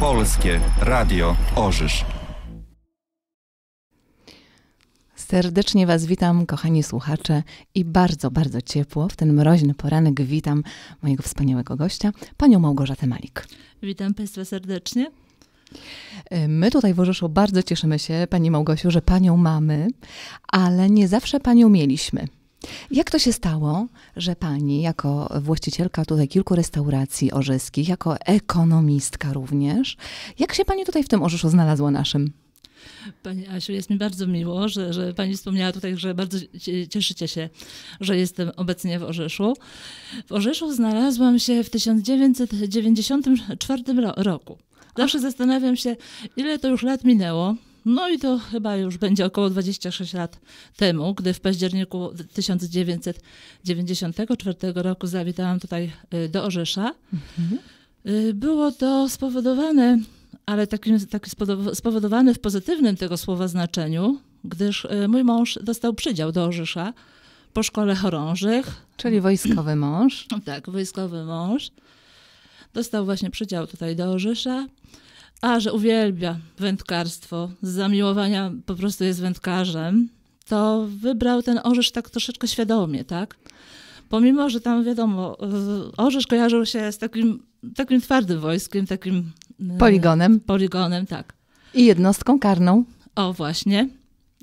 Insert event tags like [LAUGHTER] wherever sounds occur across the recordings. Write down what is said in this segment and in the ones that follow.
Polskie Radio Orzysz. Serdecznie Was witam, kochani słuchacze, i bardzo, bardzo ciepło w ten mroźny poranek witam mojego wspaniałego gościa, panią Małgorzatę Malik. Witam Państwa serdecznie. E, my tutaj w Orzeszu bardzo cieszymy się, Pani Małgosiu, że Panią mamy, ale nie zawsze Panią mieliśmy. Jak to się stało, że pani, jako właścicielka tutaj kilku restauracji orzeskich, jako ekonomistka również, jak się pani tutaj w tym orzeszu znalazła naszym? Pani Asiu, jest mi bardzo miło, że, że Pani wspomniała tutaj, że bardzo cieszycie się, że jestem obecnie w Orzeszu. W Orzeszu znalazłam się w 1994 roku. Zawsze zastanawiam się, ile to już lat minęło. No i to chyba już będzie około 26 lat temu, gdy w październiku 1994 roku zawitałam tutaj y, do Orzesza. Mhm. Było to spowodowane, ale takim, spowodowane w pozytywnym tego słowa znaczeniu, gdyż y, mój mąż dostał przydział do Orzesza po szkole chorążych. Czyli wojskowy mąż. Tak, wojskowy mąż. Dostał właśnie przydział tutaj do Orzysza, a że uwielbia wędkarstwo, z zamiłowania po prostu jest wędkarzem, to wybrał ten Orzysz tak troszeczkę świadomie, tak? Pomimo, że tam wiadomo, e, Orzysz kojarzył się z takim, takim twardym wojskiem, takim... E, poligonem. Poligonem, tak. I jednostką karną. O, właśnie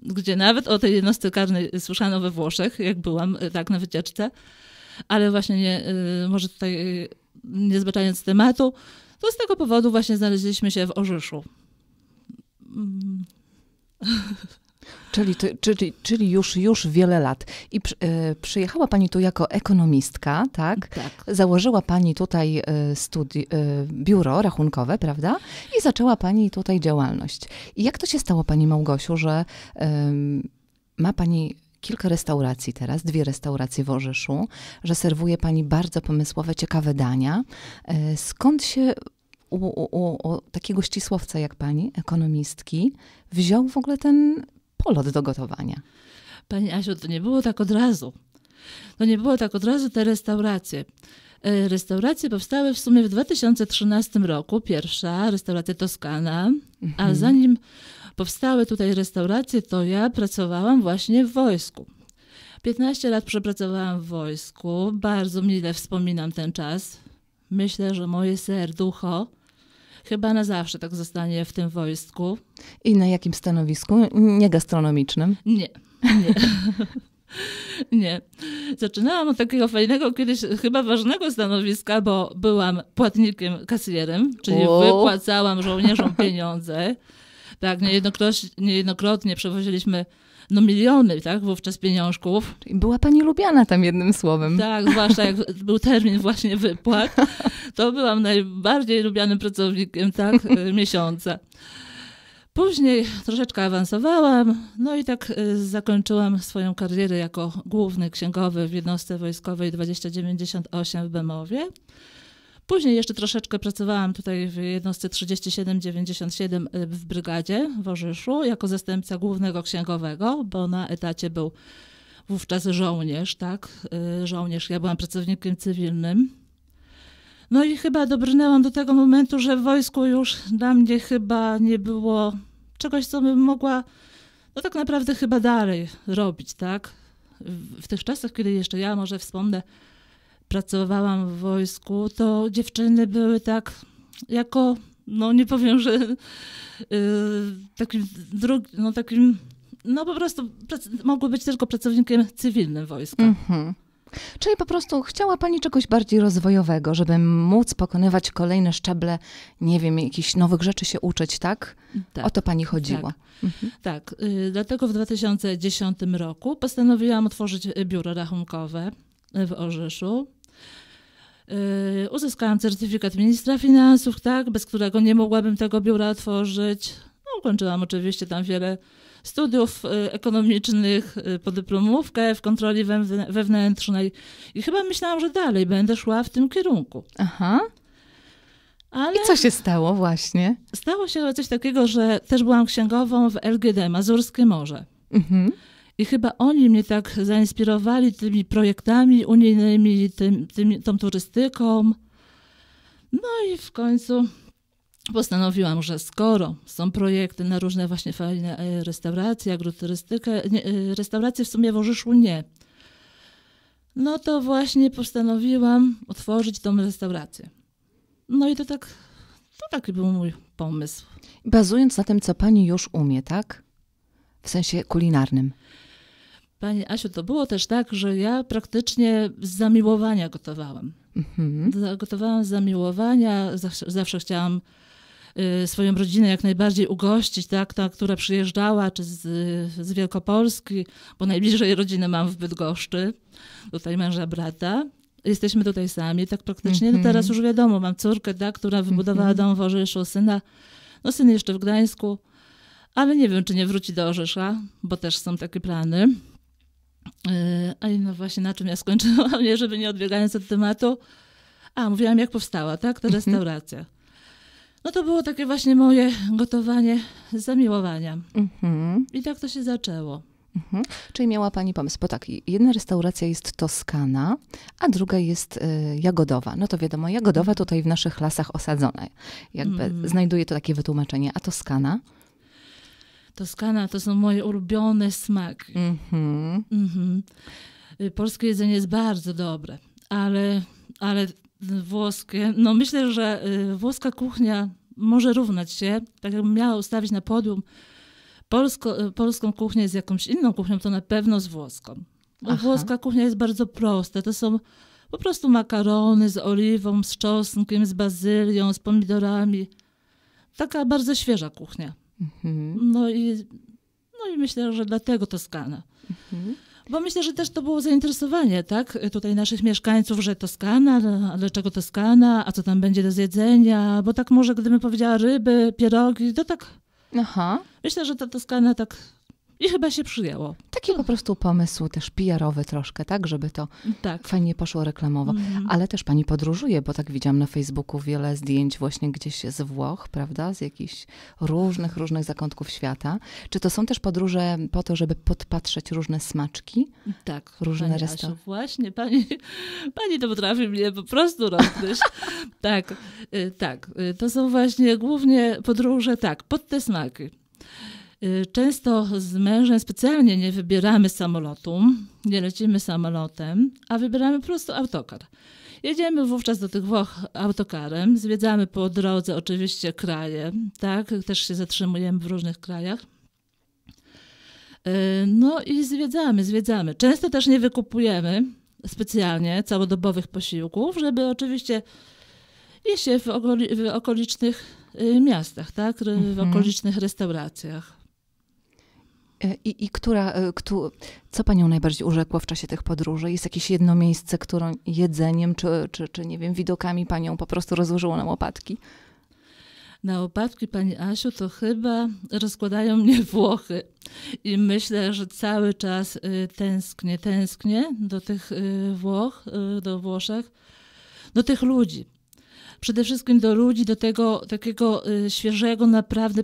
gdzie nawet o tej jednostce karnej słyszano we Włoszech, jak byłam e, tak na wycieczce, ale właśnie nie, może tutaj niezwyczajnie z tematu, to z tego powodu właśnie znaleźliśmy się w Orzeszu. Mm. Czyli, czyli, czyli już, już wiele lat. I przy, y, przyjechała Pani tu jako ekonomistka, tak? tak. Założyła Pani tutaj y, studi- y, biuro rachunkowe, prawda? I zaczęła Pani tutaj działalność. I jak to się stało Pani Małgosiu, że ma Pani kilka restauracji teraz, dwie restauracje w Orzeszu, że serwuje pani bardzo pomysłowe, ciekawe dania. E, skąd się u, u, u takiego ścisłowca jak pani, ekonomistki, wziął w ogóle ten polot do gotowania? Pani Asiu, to nie było tak od razu. To nie było tak od razu te restauracje. E, restauracje powstały w sumie w 2013 roku. Pierwsza, restauracja Toskana, a mhm. zanim powstały tutaj restauracje, to ja pracowałam właśnie w wojsku. 15 lat przepracowałam w wojsku, bardzo mile wspominam ten czas. Myślę, że moje serducho chyba na zawsze tak zostanie w tym wojsku. I na jakim stanowisku? Nie gastronomicznym? Nie. nie. [LAUGHS] Nie. Zaczynałam od takiego fajnego, kiedyś chyba ważnego stanowiska, bo byłam płatnikiem, kasjerem, czyli wow. wypłacałam żołnierzom pieniądze. Tak, niejednokrotnie, niejednokrotnie przewoziliśmy no miliony, tak, wówczas pieniążków. była pani lubiana tam jednym słowem. Tak, zwłaszcza jak [LAUGHS] był termin właśnie wypłat, to byłam najbardziej lubianym pracownikiem, tak, [LAUGHS] miesiąca. Później troszeczkę awansowałam, no i tak y, zakończyłam swoją karierę jako główny księgowy w jednostce wojskowej 2098 w Bemowie. Później jeszcze troszeczkę pracowałam tutaj w jednostce 3797 e, w Brygadzie w jako zastępca głównego księgowego, bo na etacie był wówczas żołnierz, tak? E, żołnierz, ja byłam pracownikiem cywilnym. No i chyba dobrnęłam do tego momentu, że w wojsku już dla mnie chyba nie było czegoś, co bym mogła, no tak naprawdę chyba dalej robić, tak? W, w tych czasach, kiedy jeszcze ja może wspomnę, pracowałam w wojsku, to dziewczyny były tak jako, no nie powiem, że yy, takim drugim, no takim, no po prostu mogły być tylko pracownikiem cywilnym wojska. Mm -hmm. Czyli po prostu chciała Pani czegoś bardziej rozwojowego, żeby móc pokonywać kolejne szczeble, nie wiem, jakichś nowych rzeczy się uczyć, tak? tak o to tak, Pani chodziło. Tak, mhm. tak. Y, dlatego w 2010 roku postanowiłam otworzyć biuro rachunkowe w Orzeszu. Y, uzyskałam certyfikat ministra finansów, tak, bez którego nie mogłabym tego biura otworzyć. No, ukończyłam oczywiście tam wiele studiów y, ekonomicznych, y, podyplomówkę w kontroli wewnętrznej i chyba myślałam, że dalej będę szła w tym kierunku. Aha. Ale I co się stało właśnie? Stało się coś takiego, że też byłam księgową w LGD, Mazurskie Morze. Mhm. I chyba oni mnie tak zainspirowali tymi projektami unijnymi, tym, tym, tą turystyką. No i w końcu postanowiłam, że skoro są projekty na różne właśnie fajne e, restauracje, agroturystykę, nie, e, restauracje w sumie w Orzyszu nie, no to właśnie postanowiłam otworzyć tą restaurację. No i to tak, to taki był mój pomysł. Bazując na tym, co pani już umie, tak? W sensie kulinarnym. Pani Asiu, to było też tak, że ja praktycznie z zamiłowania gotowałam. Mhm. Gotowałam z zamiłowania, zawsze, zawsze chciałam y, swoją rodzinę jak najbardziej ugościć, tak, ta, która przyjeżdżała, czy z, z Wielkopolski, bo najbliżej rodziny mam w Bydgoszczy, tutaj męża brata. Jesteśmy tutaj sami, tak praktycznie. No mhm. No teraz już wiadomo, mam córkę, tak, która wybudowała mhm. dom w Orzeszu, syna, no syn jeszcze w Gdańsku, ale nie wiem, czy nie wróci do Orzesza, bo też są takie plany. E, Ej, no właśnie na czym ja skończyłam, [LAUGHS] nie, żeby nie odbiegając od tematu. A, mówiłam jak powstała, tak, ta mhm. restauracja. No to było takie właśnie moje gotowanie z zamiłowania. Mhm. I tak to się zaczęło. Mhm. Czyli miała Pani pomysł, bo tak, jedna restauracja jest Toskana, a druga jest y, Jagodowa. No to wiadomo, Jagodowa tutaj w naszych lasach osadzona. Jakby mm. znajduje to takie wytłumaczenie. A Toskana? Toskana to są moje ulubione smaki. Mm -hmm. Mm -hmm. Polskie jedzenie jest bardzo dobre, ale, ale włoskie, no myślę, że y, włoska kuchnia może równać się, tak jakbym miała ustawić na podium polsko, y, polską kuchnię z jakąś inną kuchnią, to na pewno z włoską. Bo włoska kuchnia jest bardzo prosta, to są po prostu makarony z oliwą, z czosnkiem, z bazylią, z pomidorami. Taka bardzo świeża kuchnia. Mhm. No, i, no i myślę, że dlatego Toskana. Mhm. Bo myślę, że też to było zainteresowanie, tak? Tutaj naszych mieszkańców, że Toskana, ale dlaczego Toskana, a co tam będzie do zjedzenia, bo tak może gdybym powiedziała ryby, pierogi, to tak... Aha. Myślę, że ta Toskana tak i chyba się przyjęło. Taki po prostu pomysł też PR-owy troszkę, tak, żeby to tak. fajnie poszło reklamowo. Mm. Ale też pani podróżuje, bo tak widziałam na Facebooku wiele zdjęć właśnie gdzieś z Włoch, prawda, z jakichś różnych, różnych zakątków świata. Czy to są też podróże po to, żeby podpatrzeć różne smaczki? Tak. Różne restauracje? Właśnie, pani, pani to potrafi mnie po prostu rozgryźć. [LAUGHS] tak, y, tak. Y, to są właśnie głównie podróże, tak, pod te smaki. Y, często z mężem specjalnie nie wybieramy samolotu, nie lecimy samolotem, a wybieramy po prostu autokar. Jedziemy wówczas do tych Włoch autokarem, zwiedzamy po drodze oczywiście kraje, tak? Też się zatrzymujemy w różnych krajach. Y, no i zwiedzamy, zwiedzamy. Często też nie wykupujemy specjalnie całodobowych posiłków, żeby oczywiście jeść się w, okolicznych y, miastach, tak? W mhm. okolicznych restauracjach. I, i która, e, kto, co panią najbardziej urzekło w czasie tych podróży? Jest jakieś jedno miejsce, które jedzeniem czy, czy, czy nie wiem, widokami panią po prostu rozłożyło na łopatki? na łopatki pani Asiu, to chyba rozkładają mnie Włochy. I myślę, że cały czas y, tęsknię, tęsknię do tych y, Włoch, y, do Włoszech, do tych ludzi przede wszystkim do ludzi, do tego takiego y, świeżego, naprawdę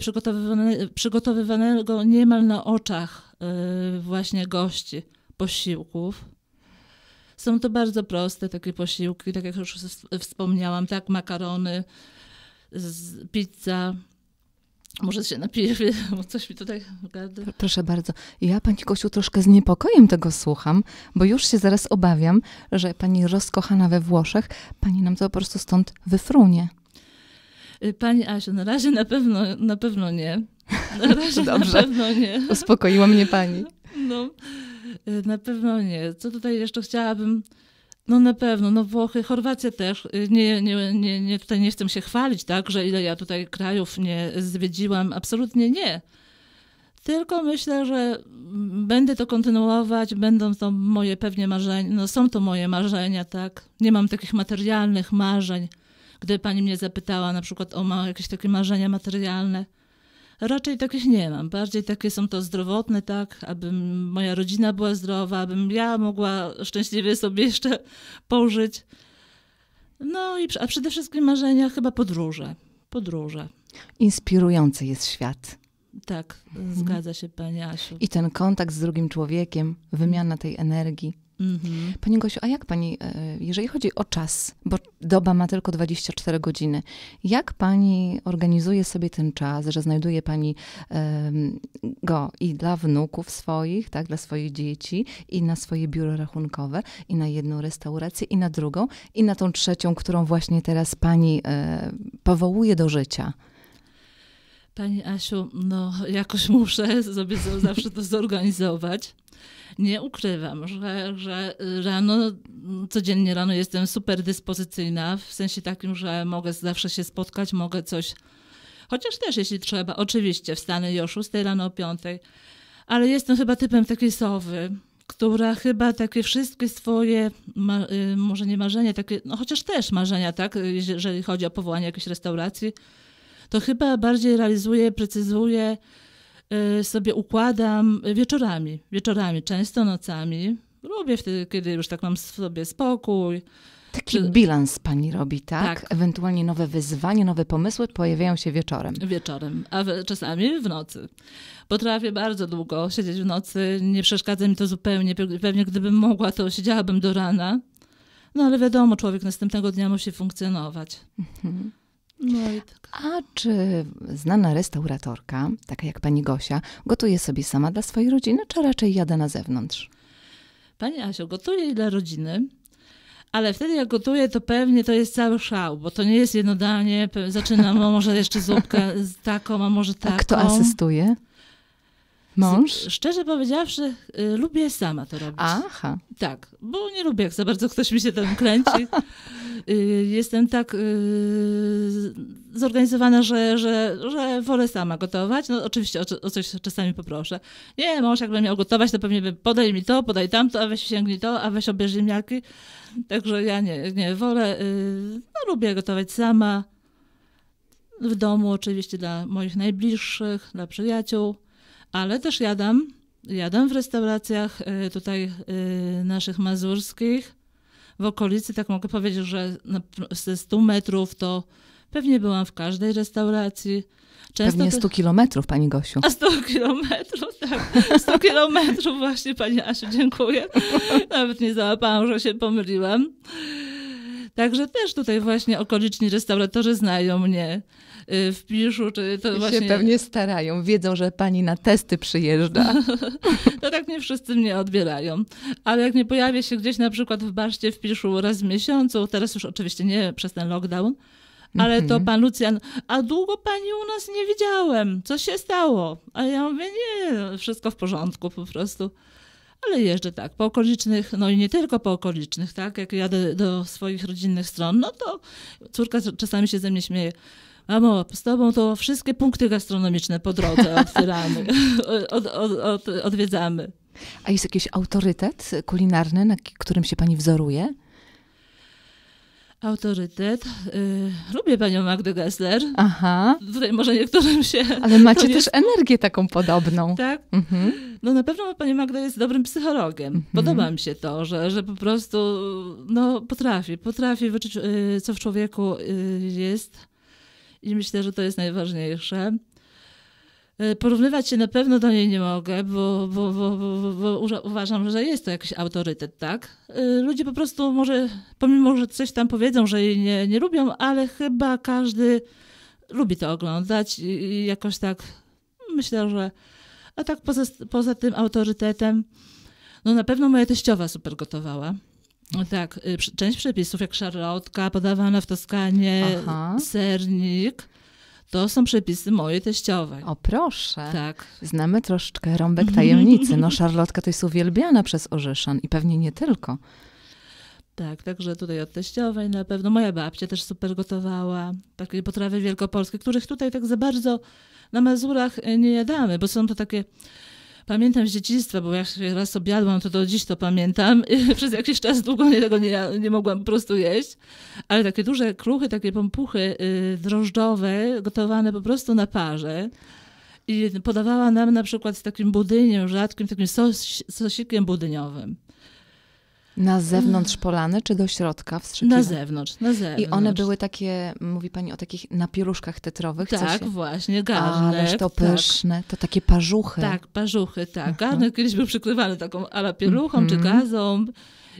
przygotowywanego niemal na oczach y, właśnie gości posiłków. Są to bardzo proste takie posiłki, tak jak już wspomniałam, tak, makarony, pizza, może się napiję, [LAUGHS] bo coś mi tutaj gada. Proszę bardzo. Ja pani Kosiu troszkę z niepokojem tego słucham, bo już się zaraz obawiam, że pani rozkochana we Włoszech, pani nam to po prostu stąd wyfrunie. Y, pani Asiu, na razie na pewno, na pewno nie. Na [LAUGHS] razie Dobrze. na pewno nie. Uspokoiła mnie pani. [LAUGHS] No, y, na pewno nie. Co tutaj jeszcze chciałabym no na pewno, no Włochy, Chorwacja też. Y, nie, nie, nie, nie, tutaj nie chcę się chwalić, tak, że ile ja tutaj krajów nie zwiedziłam, absolutnie nie. Tylko myślę, że będę to kontynuować, będą to moje pewnie marzenia, no są to moje marzenia, tak. Nie mam takich materialnych marzeń. Gdy pani mnie zapytała na przykład o jakieś takie marzenia materialne, Raczej takich nie mam. Bardziej takie są to zdrowotne, tak, aby moja rodzina była zdrowa, abym ja mogła szczęśliwie sobie jeszcze pożyć. No i a przede wszystkim marzenia chyba podróże. Podróże. Inspirujący jest świat. Tak, mhm. zgadza się pani Asiu. I ten kontakt z drugim człowiekiem, wymiana tej energii. Mhm. Pani Gosiu, a jak pani, e, jeżeli chodzi o czas, bo doba ma tylko 24 godziny, jak pani organizuje sobie ten czas, że znajduje pani go i dla wnuków swoich, tak, dla swoich dzieci, i na swoje biuro rachunkowe, i na jedną restaurację, i na drugą, i na tą trzecią, którą właśnie teraz pani e, powołuje do życia? Pani Asiu, no jakoś muszę sobie zawsze to zorganizować. Nie ukrywam, że, że rano, codziennie rano jestem super dyspozycyjna, w sensie takim, że mogę zawsze się spotkać, mogę coś, chociaż też jeśli trzeba, oczywiście wstanę już o 6 rano, o 5, ale jestem chyba typem takiej sowy, która chyba takie wszystkie swoje, ma, y, może nie marzenia, takie, no chociaż też marzenia, tak, y, jeżeli chodzi o powołanie jakiejś restauracji, to chyba bardziej realizuję, precyzuję, y, sobie układam wieczorami, wieczorami, często nocami. Lubię wtedy, kiedy już tak mam sobie spokój. Taki bilans pani robi, tak? tak? Ewentualnie nowe wyzwanie, nowe pomysły pojawiają się wieczorem. Wieczorem, a czasami w nocy. Potrafię bardzo długo siedzieć w nocy, nie przeszkadza mi to zupełnie. Pewnie gdybym mogła, to siedziałabym do rana. No ale wiadomo, człowiek następnego dnia musi funkcjonować. Mhm. No tak. A czy znana restauratorka, taka jak pani Gosia, gotuje sobie sama dla swojej rodziny, czy raczej jada na zewnątrz? Pani Asio, gotuje dla rodziny, ale wtedy jak gotuje, to pewnie to jest cały szał, bo to nie jest jedno danie. Zaczynam może jeszcze zupkę z taką, a może taką. A kto asystuje? Mąż? Szczerze powiedziawszy, y, lubię sama to robić. Aha. Tak, bo nie lubię, jak za bardzo ktoś mi się tam kręci. [LAUGHS] Y, jestem tak y, zorganizowana, że, że, że wolę sama gotować. No oczywiście o, o coś czasami poproszę. Nie, mąż jakbym miał gotować, to pewnie by podaj mi to, podaj tamto, a weź sięgnij to, a weź obierz ziemniaki. Także ja nie, nie wolę, y, no lubię gotować sama. W domu oczywiście dla moich najbliższych, dla przyjaciół, ale też jadam jadam w restauracjach tutaj naszych mazurskich w okolicy, tak mogę powiedzieć, że ze 100 metrów to pewnie byłam w każdej restauracji. Często Pewnie 100 kilometrów, pani Gosiu. A 100 kilometrów, tak. 100 kilometrów właśnie, pani Asiu, dziękuję. Nawet nie załapałam, że się pomyliłam. Także też tutaj właśnie okoliczni restauratorzy znają mnie. Y, w Piszu, czy to I właśnie... się pewnie starają, wiedzą, że pani na testy przyjeżdża. no [LAUGHS] tak nie wszyscy mnie odbierają. Ale jak nie pojawię się gdzieś na przykład w Baszcie w Piszu raz w miesiącu, teraz już oczywiście nie przez ten lockdown, ale to mhm. pan Lucjan, a długo pani u nas nie widziałem, co się stało? A ja mówię, nie, wszystko w porządku po prostu. Ale jeżdżę tak, po okolicznych, no i nie tylko po okolicznych, tak? Jak jadę do swoich rodzinnych stron, no to córka czasami się ze mnie śmieje Mamo, z tobą to wszystkie punkty gastronomiczne po drodze [LAUGHS] otwieramy, od, od, od, odwiedzamy. A jest jakiś autorytet kulinarny, na którym się pani wzoruje? Autorytet. Y, lubię panią Magdę Gessler. Aha. Tutaj może niektórym się. Ale macie też energię taką podobną. Tak. Mhm. No na pewno pani Magda jest dobrym psychologiem. Mhm. Podoba mi się to, że, że po prostu no, potrafi, potrafi wyczuć, y, co w człowieku y, jest i myślę, że to jest najważniejsze. E, porównywać się na pewno do niej nie mogę, bo, bo, bo, bo, uważam, że jest to jakiś autorytet, tak? E, ludzie po prostu może, pomimo, że coś tam powiedzą, że jej nie, nie lubią, ale chyba każdy lubi to oglądać i jakoś tak myślę, że... A tak poza, poza tym autorytetem, no na pewno moja teściowa super gotowała. No tak, y, część przepisów, jak szarlotka podawana w Toskanie, Aha. sernik, to są przepisy mojej teściowej. O proszę. Tak. Znamy troszeczkę rąbek tajemnicy. No [LAUGHS] szarlotka to jest uwielbiana przez Orzeszan i pewnie nie tylko. Tak, także tutaj od teściowej na pewno. Moja babcia też super gotowała takie potrawy wielkopolskie, których tutaj tak za bardzo na Mazurach y, nie jadamy, bo są to takie Pamiętam z dzieciństwa, bo jak się raz objadłam, to do dziś to pamiętam. [LAUGHS] Przez jakiś czas długo nie, tego nie, nie mogłam po prostu jeść. Ale takie duże kruchy, takie pompuchy y, drożdżowe, gotowane po prostu na parze. I podawała nam na przykład z takim budyniem rzadkim, takim sos, sosikiem budyniowym. Na zewnątrz polany czy do środka wstrzykiwane? Na zewnątrz, na zewnątrz. I one były takie, mówi pani o takich na tetrowych? Tak, się... właśnie, garnek. Ależ to tak. pyszne, tak. to takie parzuchy. Tak, parzuchy, tak. Aha. kiedyś był przykrywany taką ala pieluchą mm -hmm. czy mhm. gazą.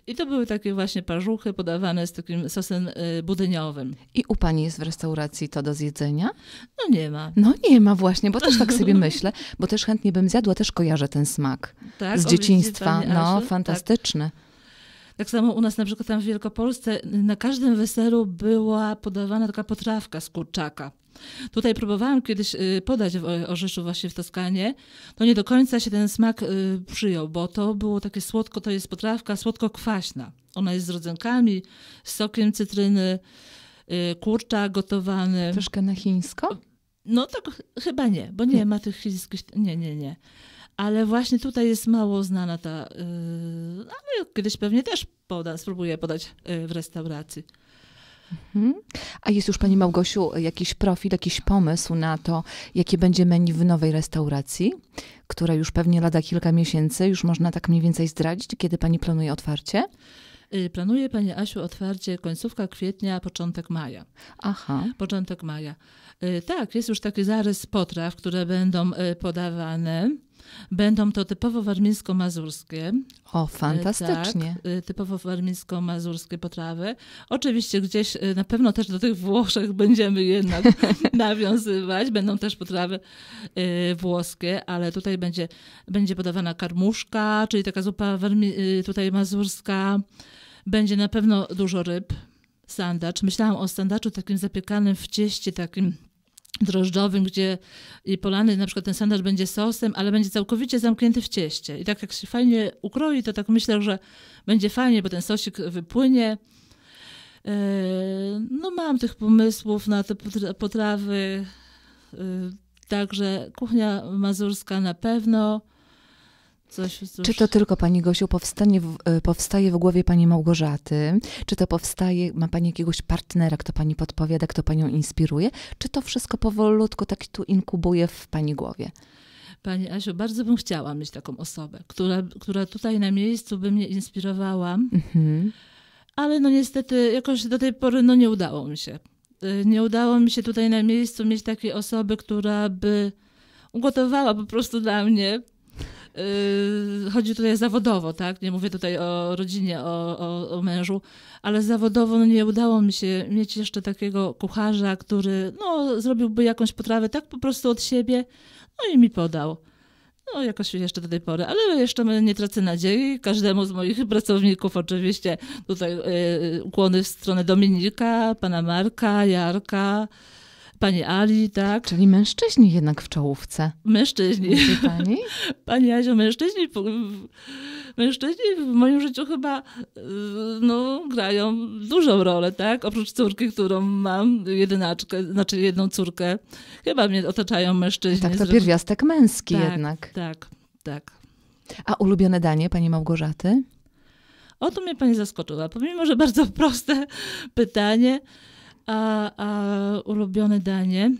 I to były takie właśnie parzuchy podawane z takim sosem y, budyniowym. I u pani jest w restauracji to do zjedzenia? No nie ma. No nie ma właśnie, bo też tak sobie [LAUGHS] myślę, bo też chętnie bym zjadła, też kojarzę ten smak tak, z dzieciństwa. Pani, no, tak. fantastyczny. Tak. Tak samo u nas na przykład tam w Wielkopolsce na każdym weselu była podawana taka potrawka z kurczaka. Tutaj próbowałam kiedyś y, podać w Orzeszu właśnie w Toskanie, to nie do końca się ten smak y, przyjął, bo to było takie słodko, to jest potrawka słodko-kwaśna. Ona jest z rodzynkami, z sokiem cytryny, y, kurczak gotowany. Troszkę na chińsko? No tak chyba nie, bo nie, nie. ma tych chińskich... Nie, nie, nie. Ale właśnie tutaj jest mało znana ta, y, ale kiedyś pewnie też poda, spróbuję podać y, w restauracji. Mhm. A jest już Pani Małgosiu jakiś profil, jakiś pomysł na to, jakie będzie menu w nowej restauracji, która już pewnie lada kilka miesięcy, już można tak mniej więcej zdradzić, kiedy Pani planuje otwarcie? Y, planuje Pani Asiu otwarcie końcówka kwietnia, początek maja. Aha. Początek maja. Tak, jest już taki zarys potraw, które będą podawane. Będą to typowo warmińsko-mazurskie. O, e, fantastycznie. Tak, e, typowo warmińsko-mazurskie potrawy. Oczywiście gdzieś e, na pewno też do tych Włoszech [LAUGHS] będziemy jednak [LAUGHS] nawiązywać. Będą też potrawy włoskie, ale tutaj będzie, będzie podawana karmuszka, czyli taka zupa tutaj mazurska. Będzie na pewno dużo ryb sandacz. Myślałam o sandaczu takim zapiekanym w cieście, takim drożdżowym, gdzie i polany na przykład ten sandacz będzie sosem, ale będzie całkowicie zamknięty w cieście. I tak jak się fajnie ukroi, to tak myślę, że będzie fajnie, bo ten sosik wypłynie. E, no mam tych pomysłów na te potrawy, e, także kuchnia mazurska na pewno. Coś, coś. Czy to tylko Pani Gosiu powstanie w, e, powstaje w głowie Pani Małgorzaty? Czy to powstaje, ma Pani jakiegoś partnera, kto Pani podpowiada, kto Panią inspiruje? Czy to wszystko powolutku tak tu inkubuje w Pani głowie? Pani Asiu, bardzo bym chciała mieć taką osobę, która, która tutaj na miejscu by mnie inspirowała, mhm. ale no niestety jakoś do tej pory no nie udało mi się. E, nie udało mi się tutaj na miejscu mieć takiej osoby, która by ugotowała po prostu dla mnie Yy, chodzi tutaj zawodowo, tak? Nie mówię tutaj o rodzinie, o, o, o, mężu, ale zawodowo no, nie udało mi się mieć jeszcze takiego kucharza, który no, zrobiłby jakąś potrawę tak po prostu od siebie, no i mi podał. No, jakoś jeszcze do tej pory, ale jeszcze nie tracę nadziei. Każdemu z moich pracowników, oczywiście, tutaj yy, ukłony w stronę Dominika, pana Marka, Jarka, pani Ali, tak. Czyli mężczyźni jednak w czołówce. Mężczyźni. pani? [LAUGHS] pani Azio, mężczyźni, mężczyźni w moim życiu chyba e, no, grają dużą rolę, tak? Oprócz córki, którą mam, jedynaczkę, znaczy jedną córkę, chyba mnie otaczają mężczyźni. Tak, to pierwiastek męski tak, jednak. Tak, tak. A ulubione danie pani Małgorzaty? O to mnie pani zaskoczyła. Pomimo, że bardzo proste pytanie, a, a ulubione danie,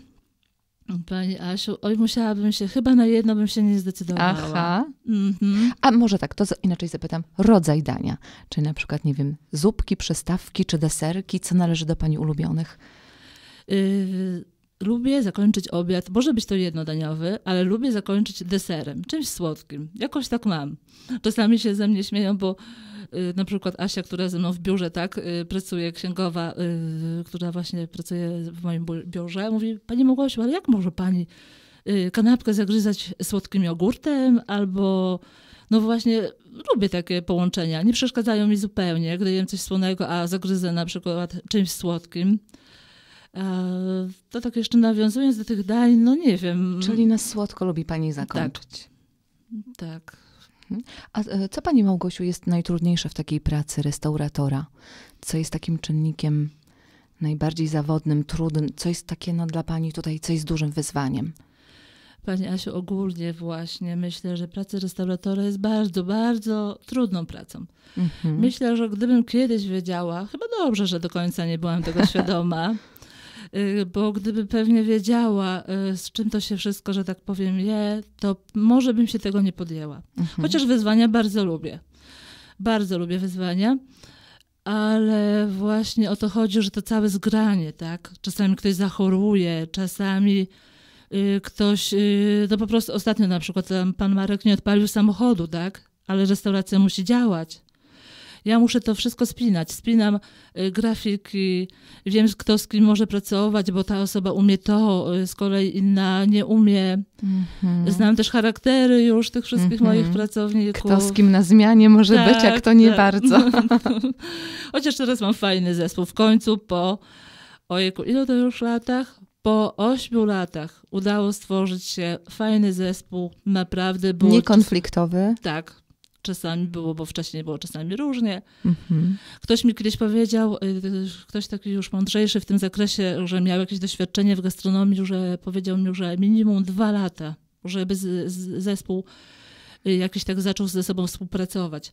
Pani Asiu, oj, musiałabym się, chyba na jedno bym się nie zdecydowała. Aha. Mhm. A może tak, to inaczej zapytam, rodzaj dania. Czy na przykład, nie wiem, zupki, przystawki czy deserki, co należy do Pani ulubionych? Y, lubię zakończyć obiad, może być to jednodaniowy, ale lubię zakończyć deserem, czymś słodkim. Jakoś tak mam. Czasami się ze mnie śmieją, bo Y, na przykład Asia, która ze mną w biurze, tak, y, pracuje księgowa, y, która właśnie pracuje w moim biurze, mówi, pani Małgosiu, ale jak może pani kanapkę zagryzać słodkim jogurtem albo no właśnie lubię takie połączenia, nie przeszkadzają mi zupełnie, gdy jem coś słonego, a zagryzę na przykład czymś słodkim. To tak jeszcze nawiązując do tych dań, no nie wiem. Czyli na słodko lubi pani zakończyć. Tak. tak. Mhm. A e, co Pani Małgosiu jest najtrudniejsze w takiej pracy restauratora? Co jest takim czynnikiem najbardziej zawodnym, trudnym? Co jest takie no, dla Pani tutaj, co jest dużym wyzwaniem? Pani Asiu, ogólnie właśnie myślę, że praca restauratora jest bardzo, bardzo trudną pracą. Mhm. Myślę, że gdybym kiedyś wiedziała, chyba dobrze, że do końca nie byłam tego świadoma, [LAUGHS] Y, bo gdyby pewnie wiedziała, y, z czym to się wszystko, że tak powiem, je, to może bym się tego nie podjęła. Mhm. Chociaż wyzwania bardzo lubię. Bardzo lubię wyzwania ale właśnie o to chodzi, że to całe zgranie, tak? Czasami ktoś zachoruje, czasami y, ktoś, to no po prostu ostatnio na przykład pan Marek nie odpalił samochodu, tak? Ale restauracja musi działać. Ja muszę to wszystko spinać. Spinam y, grafiki, wiem, kto z kim może pracować, bo ta osoba umie to, y, z kolei inna nie umie. Mhm. Znam też charaktery już tych wszystkich mhm. moich pracowników. Kto z kim na zmianie może tak, być, a tak, kto nie tak. bardzo. [LAUGHS] Chociaż teraz mam fajny zespół. W końcu po, ojku, ilu to już latach? Po ośmiu latach udało stworzyć się fajny zespół, naprawdę był... Niekonfliktowy. Tak, Czasami było, bo wcześniej było czasami różnie. Mhm. Ktoś mi kiedyś powiedział, y, y, ktoś taki już mądrzejszy w tym zakresie, że miał jakieś doświadczenie w gastronomii, że powiedział mi, że minimum dwa lata, żeby z, z zespół y, jakiś tak zaczął ze sobą współpracować.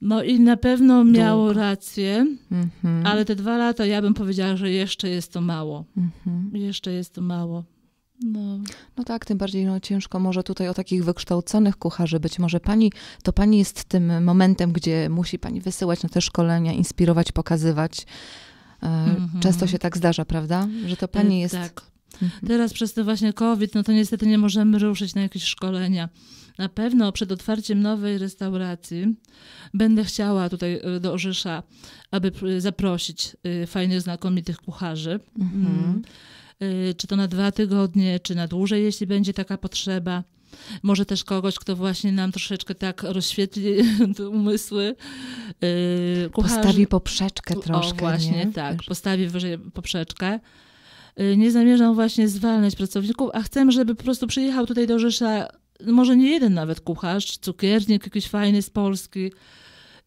No i na pewno miało rację, mhm. ale te dwa lata ja bym powiedziała, że jeszcze jest to mało. Mhm. Jeszcze jest to mało. No. no tak, tym bardziej no, ciężko może tutaj o takich wykształconych kucharzy. Być może pani, to pani jest tym momentem, gdzie musi pani wysyłać na te szkolenia, inspirować, pokazywać. E, mhm. Często się tak zdarza, prawda? Że to pani e, jest. Tak. Mhm. Teraz przez ten właśnie COVID, no to niestety nie możemy ruszyć na jakieś szkolenia. Na pewno przed otwarciem nowej restauracji będę chciała tutaj e, do Orzesza, aby zaprosić fajnych, znakomitych kucharzy. Mhm. Mm. Y, czy to na dwa tygodnie, czy na dłużej, jeśli będzie taka potrzeba. Może też kogoś, kto właśnie nam troszeczkę tak rozświetli [LAUGHS] umysły. Y, kucharzy. Postawi poprzeczkę troszkę. O, właśnie, nie? tak. Wiesz? Postawi wyżej poprzeczkę y, nie zamierzam właśnie zwalniać pracowników, a chcę, żeby po prostu przyjechał tutaj do Rzesza może nie jeden nawet kucharz, cukiernik jakiś fajny z Polski,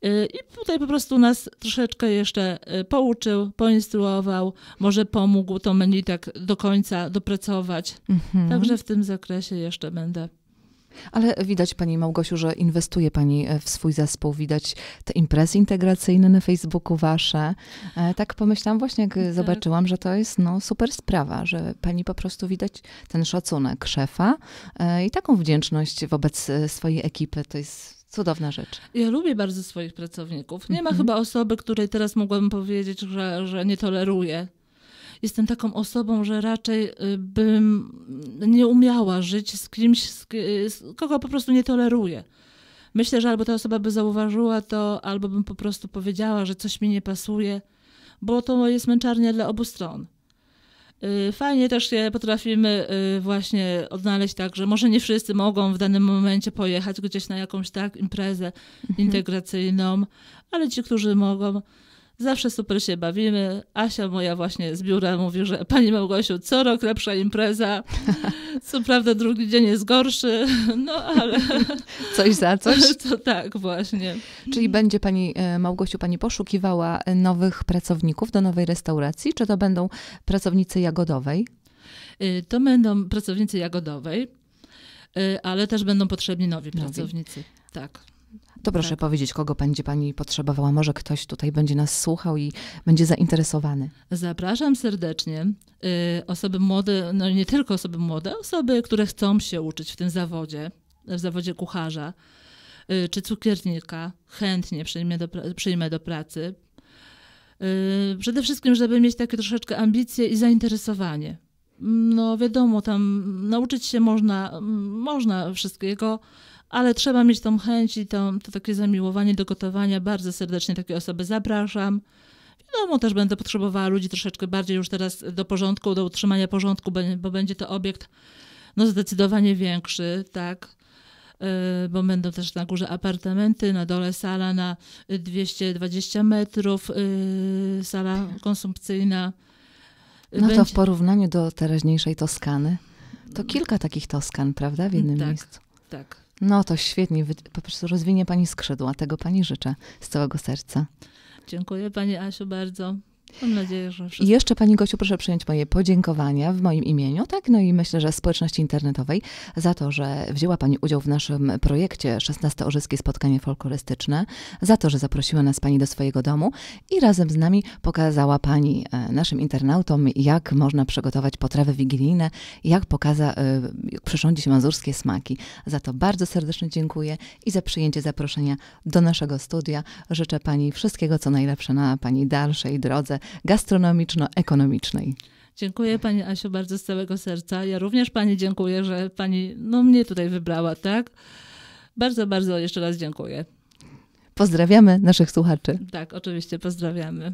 Y, I tutaj po prostu nas troszeczkę jeszcze y, pouczył, poinstruował, może pomógł to menu tak do końca dopracować. Mhm. Także w tym zakresie jeszcze będę ale widać Pani Małgosiu, że inwestuje Pani e, w swój zespół, widać te imprezy integracyjne na Facebooku Wasze. E, tak pomyślałam właśnie, jak tak. zobaczyłam, że to jest no, super sprawa, że Pani po prostu widać ten szacunek szefa e, i taką wdzięczność wobec swojej ekipy. To jest Cudowna rzecz. Ja lubię bardzo swoich pracowników. Nie ma mhm. chyba osoby, której teraz mogłabym powiedzieć, że, że nie toleruję. Jestem taką osobą, że raczej y, bym nie umiała żyć z kimś, z, z kogo po prostu nie toleruję. Myślę, że albo ta osoba by zauważyła to, albo bym po prostu powiedziała, że coś mi nie pasuje, bo to jest męczarnia dla obu stron. Y, fajnie też się potrafimy y, właśnie odnaleźć tak, że może nie wszyscy mogą w danym momencie pojechać gdzieś na jakąś tak imprezę mhm. integracyjną, ale ci, którzy mogą, Zawsze super się bawimy. Asia moja właśnie z biura mówi, że pani Małgosiu, co rok lepsza impreza. [LAUGHS] Co prawda drugi dzień jest gorszy, no ale... [LAUGHS] Coś za coś? [LAUGHS] To tak, właśnie. Czyli będzie pani e, Małgosiu, pani poszukiwała e, nowych pracowników do nowej restauracji? Czy to będą pracownicy Jagodowej? E, to będą pracownicy Jagodowej, ale też będą potrzebni nowi. nowi. pracownicy. Tak. To proszę tak. powiedzieć, kogo będzie pani potrzebowała. Może ktoś tutaj będzie nas słuchał i będzie zainteresowany. Zapraszam serdecznie y, osoby młode, no nie tylko osoby młode, osoby, które chcą się uczyć w tym zawodzie, w zawodzie kucharza y, czy cukiernika, chętnie przyjmę do, przyjmę do pracy. Y, przede wszystkim, żeby mieć takie troszeczkę ambicje i zainteresowanie. No wiadomo, tam nauczyć się można, można wszystkiego, ale trzeba mieć tą chęć i to takie zamiłowanie do gotowania. Bardzo serdecznie takie osoby zapraszam. Wiadomo, też będę potrzebowała ludzi troszeczkę bardziej już teraz do porządku, do utrzymania porządku, bo będzie to obiekt no, zdecydowanie większy, tak e, bo będą też na górze apartamenty, na dole sala na 220 metrów, e, sala konsumpcyjna. No Będzie... to w porównaniu do teraźniejszej Toskany, to kilka takich Toskan, prawda, w jednym tak, miejscu. Tak, no to świetnie, po prostu rozwinie Pani skrzydła. Tego Pani życzę z całego serca. Dziękuję Pani Asiu bardzo. Mam nadzieję, że wszystko. I jeszcze Pani Gosiu, proszę przyjąć moje podziękowania w moim imieniu, tak, no i myślę, że społeczności internetowej za to, że wzięła Pani udział w naszym projekcie 16 Orzyskie Spotkanie Folklorystyczne, za to, że zaprosiła nas Pani do swojego domu i razem z nami pokazała Pani e, naszym internautom, jak można przygotować potrawy wigilijne, jak pokaza, y, przyrządzić mazurskie smaki. Za to bardzo serdecznie dziękuję i za przyjęcie zaproszenia do naszego studia. Życzę Pani wszystkiego, co najlepsze na Pani dalszej drodze gastronomiczno-ekonomicznej. Dziękuję Pani Asiu bardzo z całego serca. Ja również Pani dziękuję, że Pani no, mnie tutaj wybrała, tak? Bardzo, bardzo jeszcze raz dziękuję. Pozdrawiamy naszych słuchaczy. Tak, oczywiście pozdrawiamy.